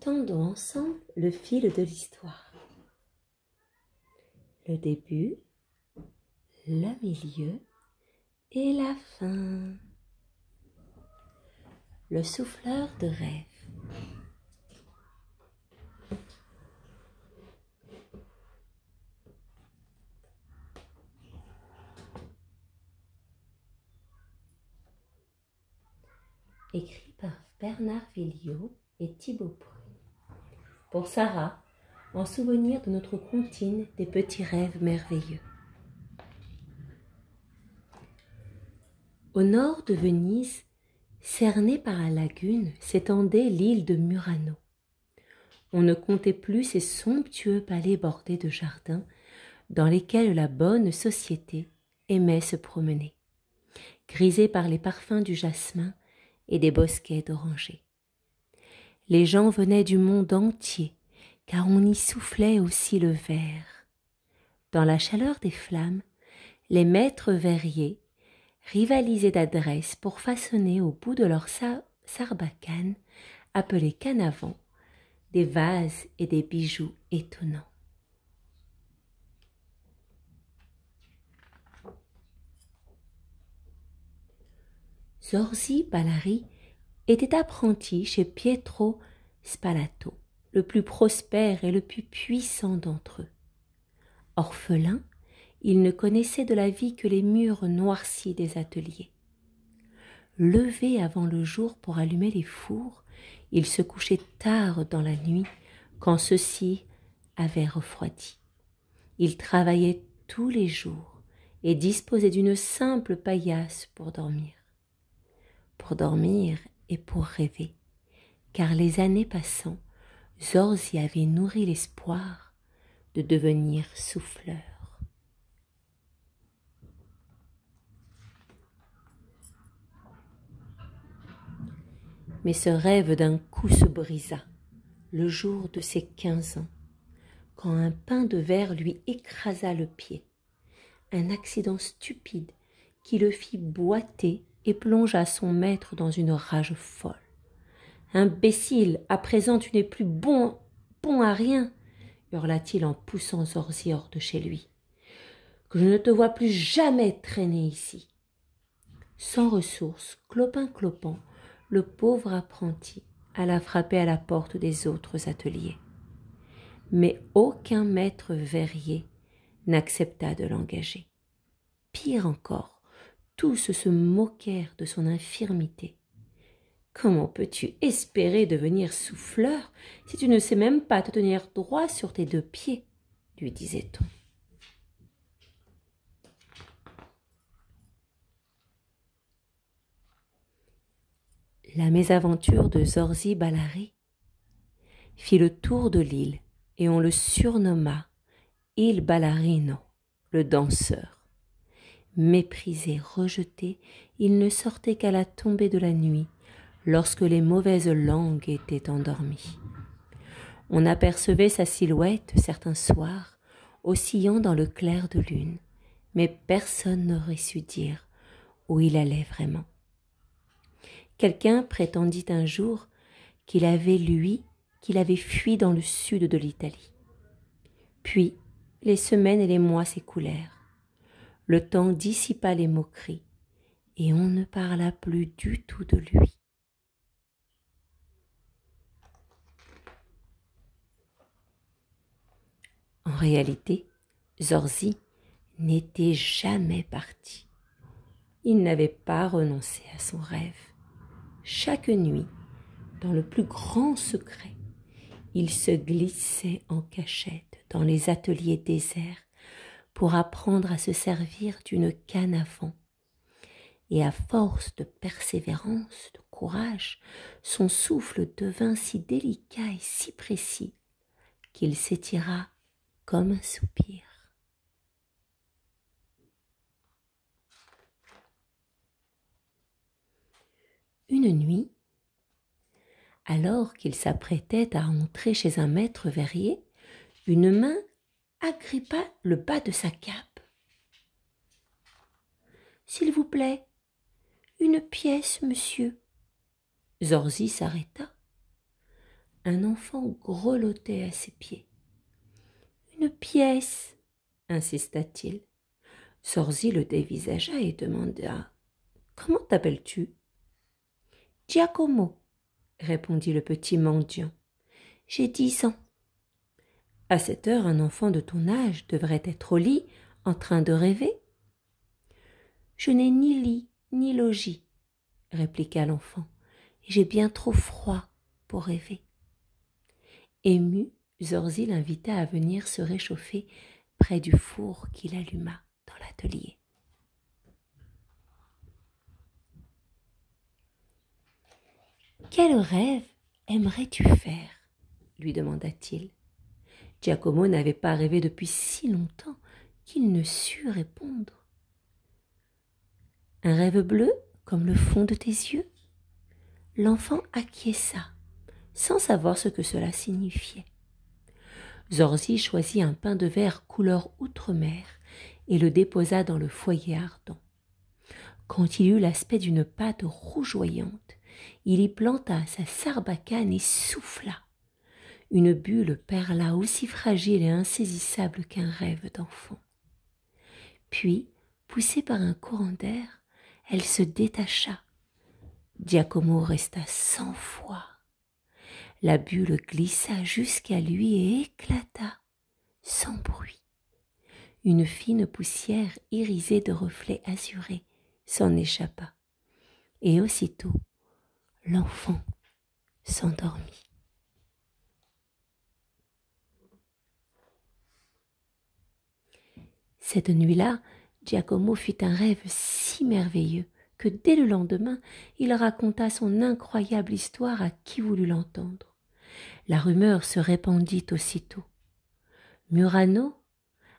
Tendons ensemble le fil de l'histoire. Le début, le milieu et la fin. Le souffleur de rêve. écrit par Bernard Villiot et Thibaut pour Sarah, en souvenir de notre comptine des petits rêves merveilleux. Au nord de Venise, cernée par la lagune, s'étendait l'île de Murano. On ne comptait plus ces somptueux palais bordés de jardins dans lesquels la bonne société aimait se promener, grisée par les parfums du jasmin et des bosquets d'orangers. Les gens venaient du monde entier, car on y soufflait aussi le verre. Dans la chaleur des flammes, les maîtres verriers rivalisaient d'adresse pour façonner au bout de leur sarbacane, appelé canavant, des vases et des bijoux étonnants. Zorzi Balari était apprenti chez Pietro Spalato, le plus prospère et le plus puissant d'entre eux. Orphelin, il ne connaissait de la vie que les murs noircis des ateliers. Levé avant le jour pour allumer les fours, il se couchait tard dans la nuit quand ceux-ci avaient refroidi. Il travaillait tous les jours et disposait d'une simple paillasse pour dormir. Pour dormir, et pour rêver, car les années passant, Zorzi avait nourri l'espoir de devenir souffleur. Mais ce rêve d'un coup se brisa le jour de ses quinze ans, quand un pain de verre lui écrasa le pied, un accident stupide qui le fit boiter et plongea son maître dans une rage folle. Imbécile, à présent tu n'es plus bon, bon à rien, hurla-t-il en poussant Zorzi hors de chez lui. Que je ne te vois plus jamais traîner ici. Sans ressources, clopin clopant, le pauvre apprenti alla frapper à la porte des autres ateliers. Mais aucun maître verrier n'accepta de l'engager. Pire encore, tous se moquèrent de son infirmité. Comment peux-tu espérer devenir souffleur si tu ne sais même pas te tenir droit sur tes deux pieds lui disait-on. La mésaventure de Zorzi Ballari fit le tour de l'île et on le surnomma Il Ballarino, le danseur méprisé, rejeté, il ne sortait qu'à la tombée de la nuit, lorsque les mauvaises langues étaient endormies. On apercevait sa silhouette certains soirs, oscillant dans le clair de lune, mais personne n'aurait su dire où il allait vraiment. Quelqu'un prétendit un jour qu'il avait, lui, qu'il avait fui dans le sud de l'Italie. Puis les semaines et les mois s'écoulèrent le temps dissipa les moqueries et on ne parla plus du tout de lui. En réalité, Zorzi n'était jamais parti. Il n'avait pas renoncé à son rêve. Chaque nuit, dans le plus grand secret, il se glissait en cachette dans les ateliers déserts pour apprendre à se servir d'une canne à vent. Et à force de persévérance, de courage, son souffle devint si délicat et si précis qu'il s'étira comme un soupir. Une nuit, alors qu'il s'apprêtait à entrer chez un maître verrier, une main agrippa le bas de sa cape. S'il vous plaît, une pièce, monsieur. Zorzi s'arrêta. Un enfant grelottait à ses pieds. Une pièce, insista-t-il. Zorzi le dévisagea et demanda Comment t'appelles-tu Giacomo, répondit le petit mendiant. J'ai dix ans. À cette heure, un enfant de ton âge devrait être au lit, en train de rêver. Je n'ai ni lit ni logis, répliqua l'enfant. et J'ai bien trop froid pour rêver. Ému, Zorzi l'invita à venir se réchauffer près du four qu'il alluma dans l'atelier. Quel rêve aimerais-tu faire lui demanda-t-il. Giacomo n'avait pas rêvé depuis si longtemps qu'il ne sut répondre. Un rêve bleu comme le fond de tes yeux L'enfant acquiesça, sans savoir ce que cela signifiait. Zorzi choisit un pain de verre couleur outre-mer et le déposa dans le foyer ardent. Quand il eut l'aspect d'une pâte rougeoyante, il y planta sa sarbacane et souffla une bulle perla aussi fragile et insaisissable qu'un rêve d'enfant. Puis, poussée par un courant d'air, elle se détacha. Giacomo resta cent fois. La bulle glissa jusqu'à lui et éclata, sans bruit. Une fine poussière irisée de reflets azurés s'en échappa, et aussitôt l'enfant s'endormit. Cette nuit-là, Giacomo fit un rêve si merveilleux que dès le lendemain, il raconta son incroyable histoire à qui voulut l'entendre. La rumeur se répandit aussitôt. Murano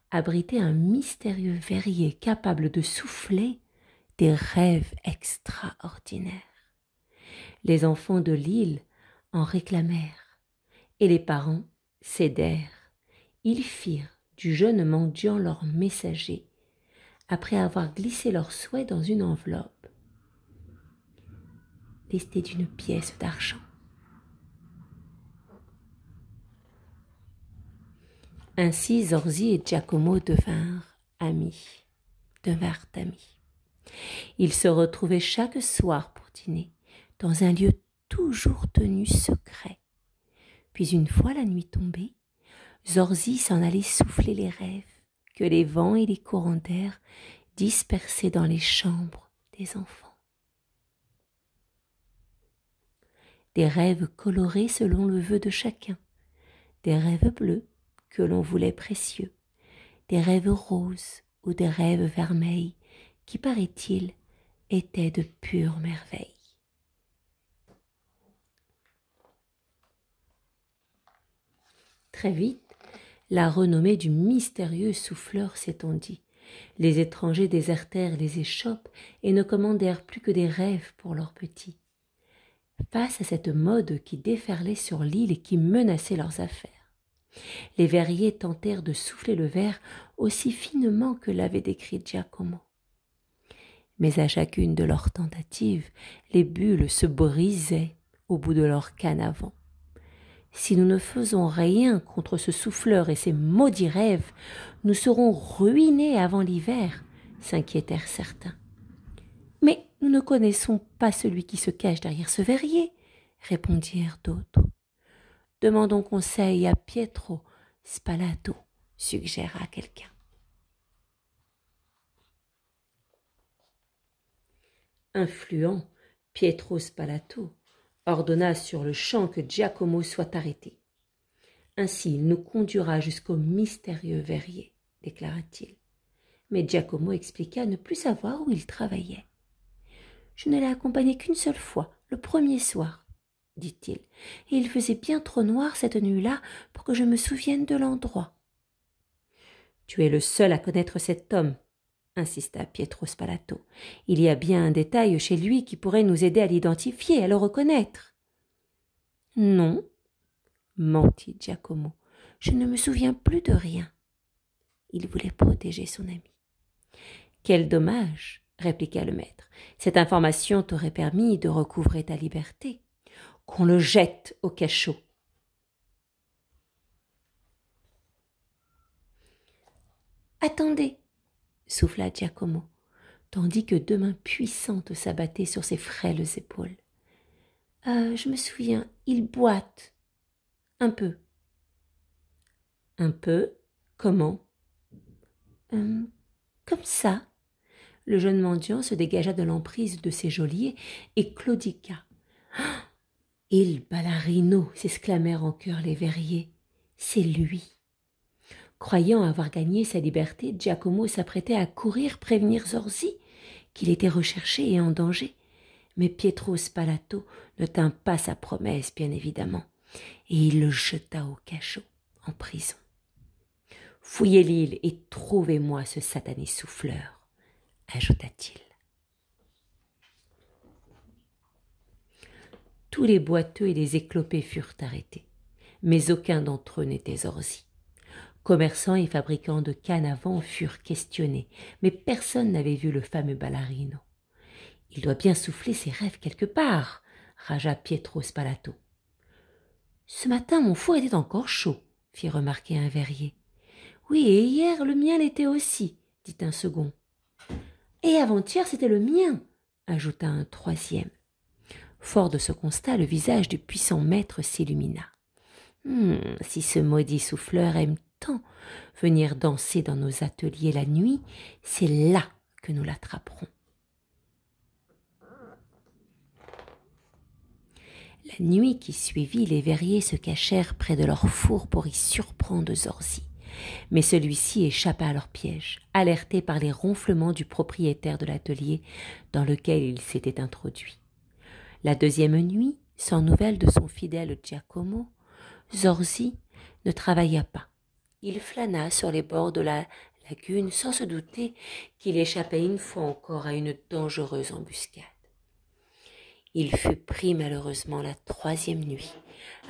abritait un mystérieux verrier capable de souffler des rêves extraordinaires. Les enfants de l'île en réclamèrent, et les parents cédèrent. Ils firent du jeune mendiant leur messager, après avoir glissé leur souhait dans une enveloppe, lestée d'une pièce d'argent. Ainsi Zorzi et Giacomo devinrent amis, devinrent amis. Ils se retrouvaient chaque soir pour dîner, dans un lieu toujours tenu secret. Puis une fois la nuit tombée, Zorzi s'en allait souffler les rêves que les vents et les courants d'air dispersaient dans les chambres des enfants. Des rêves colorés selon le vœu de chacun, des rêves bleus que l'on voulait précieux, des rêves roses ou des rêves vermeils qui, paraît-il, étaient de pure merveille. Très vite, la renommée du mystérieux souffleur s'étendit. Les étrangers désertèrent les échoppes et ne commandèrent plus que des rêves pour leurs petits. Face à cette mode qui déferlait sur l'île et qui menaçait leurs affaires, les verriers tentèrent de souffler le verre aussi finement que l'avait décrit Giacomo. Mais à chacune de leurs tentatives, les bulles se brisaient au bout de leur canne si nous ne faisons rien contre ce souffleur et ses maudits rêves, nous serons ruinés avant l'hiver, s'inquiétèrent certains. Mais nous ne connaissons pas celui qui se cache derrière ce verrier, répondirent d'autres. Demandons conseil à Pietro Spalato, suggéra quelqu'un. Influent, Pietro Spalato ordonna sur-le-champ que Giacomo soit arrêté. Ainsi il nous conduira jusqu'au mystérieux verrier, déclara-t-il. Mais Giacomo expliqua ne plus savoir où il travaillait. Je ne l'ai accompagné qu'une seule fois, le premier soir, dit-il, et il faisait bien trop noir cette nuit-là pour que je me souvienne de l'endroit. Tu es le seul à connaître cet homme, insista Pietro Spalato. Il y a bien un détail chez lui qui pourrait nous aider à l'identifier, à le reconnaître. Non, mentit Giacomo, je ne me souviens plus de rien. Il voulait protéger son ami. Quel dommage, répliqua le maître. Cette information t'aurait permis de recouvrer ta liberté. Qu'on le jette au cachot. Attendez, souffla Giacomo, tandis que deux mains puissantes s'abattaient sur ses frêles épaules. Euh, je me souviens, il boite. Un peu. Un peu Comment euh, Comme ça. Le jeune mendiant se dégagea de l'emprise de ses geôliers et claudiqua. Ah! Il ballarino s'exclamèrent en chœur les verriers. C'est lui. Croyant avoir gagné sa liberté, Giacomo s'apprêtait à courir prévenir Zorzi, qu'il était recherché et en danger. Mais Pietro Spalato ne tint pas sa promesse, bien évidemment, et il le jeta au cachot, en prison. Fouillez l'île et trouvez-moi ce satané souffleur, ajouta-t-il. Tous les boiteux et les éclopés furent arrêtés, mais aucun d'entre eux n'était Zorzi. Commerçants et fabricants de cannes à vent furent questionnés, mais personne n'avait vu le fameux ballarino. Il doit bien souffler ses rêves quelque part, ragea Pietro Spalato. Ce matin, mon four était encore chaud, fit remarquer un verrier. Oui, et hier, le mien l'était aussi, dit un second. Et avant-hier, c'était le mien, ajouta un troisième. Fort de ce constat, le visage du puissant maître s'illumina. Hum, si ce maudit souffleur aime venir danser dans nos ateliers la nuit, c'est là que nous l'attraperons. La nuit qui suivit, les verriers se cachèrent près de leur four pour y surprendre Zorzi. Mais celui-ci échappa à leur piège, alerté par les ronflements du propriétaire de l'atelier dans lequel il s'était introduit. La deuxième nuit, sans nouvelles de son fidèle Giacomo, Zorzi ne travailla pas il flâna sur les bords de la lagune sans se douter qu'il échappait une fois encore à une dangereuse embuscade. Il fut pris malheureusement la troisième nuit,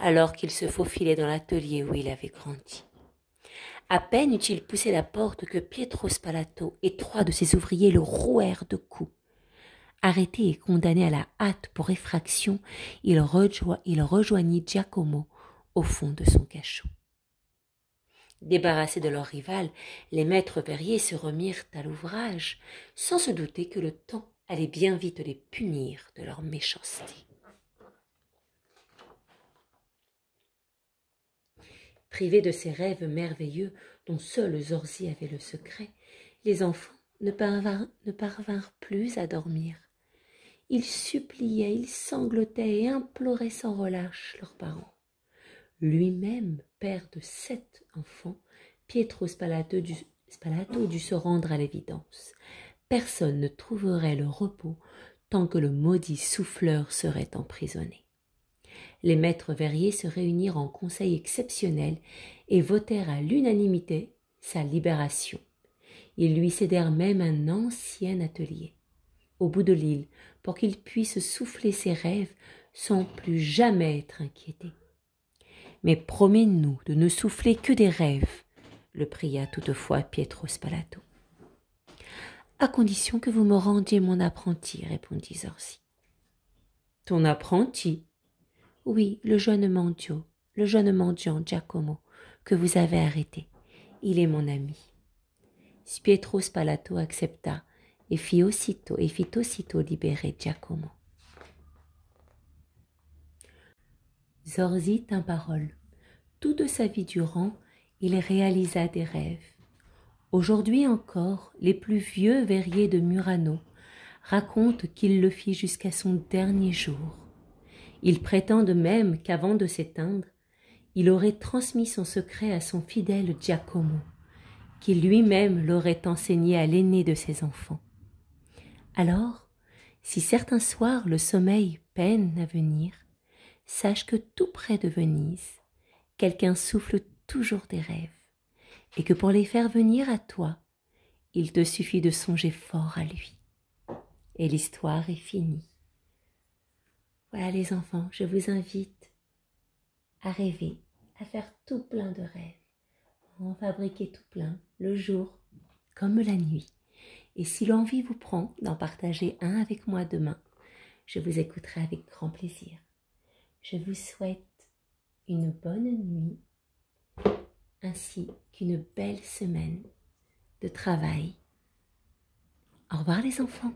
alors qu'il se faufilait dans l'atelier où il avait grandi. À peine eut-il poussé la porte que Pietro Spalato et trois de ses ouvriers le rouèrent de coups. Arrêté et condamné à la hâte pour effraction, il, rejoignit Giacomo au fond de son cachot. Débarrassés de leur rival, les maîtres verriers se remirent à l'ouvrage, sans se douter que le temps allait bien vite les punir de leur méchanceté. Privés de ces rêves merveilleux dont seul Zorzi avait le secret, les enfants ne parvinrent, ne parvinrent plus à dormir. Ils suppliaient, ils sanglotaient et imploraient sans relâche leurs parents. Lui-même père de sept enfants, Pietro Spalato dut, Spalato dut se rendre à l'évidence. Personne ne trouverait le repos tant que le maudit souffleur serait emprisonné. Les maîtres verriers se réunirent en conseil exceptionnel et votèrent à l'unanimité sa libération. Ils lui cédèrent même un ancien atelier, au bout de l'île, pour qu'il puisse souffler ses rêves sans plus jamais être inquiété mais promets-nous de ne souffler que des rêves, le pria toutefois Pietro Spalato. À condition que vous me rendiez mon apprenti, répondit Zorzi. Ton apprenti Oui, le jeune mendiant, le jeune mendiant Giacomo, que vous avez arrêté. Il est mon ami. Pietro Spalato accepta et fit aussitôt, et fit aussitôt libérer Giacomo. Zorzi tint parole. de sa vie durant, il réalisa des rêves. Aujourd'hui encore, les plus vieux verriers de Murano racontent qu'il le fit jusqu'à son dernier jour. Ils prétendent même qu'avant de s'éteindre, il aurait transmis son secret à son fidèle Giacomo, qui lui-même l'aurait enseigné à l'aîné de ses enfants. Alors, si certains soirs le sommeil peine à venir, sache que tout près de Venise, quelqu'un souffle toujours des rêves, et que pour les faire venir à toi, il te suffit de songer fort à lui. Et l'histoire est finie. Voilà les enfants, je vous invite à rêver, à faire tout plein de rêves, à en fabriquer tout plein, le jour comme la nuit. Et si l'envie vous prend d'en partager un avec moi demain, je vous écouterai avec grand plaisir. Je vous souhaite une bonne nuit ainsi qu'une belle semaine de travail. Au revoir les enfants.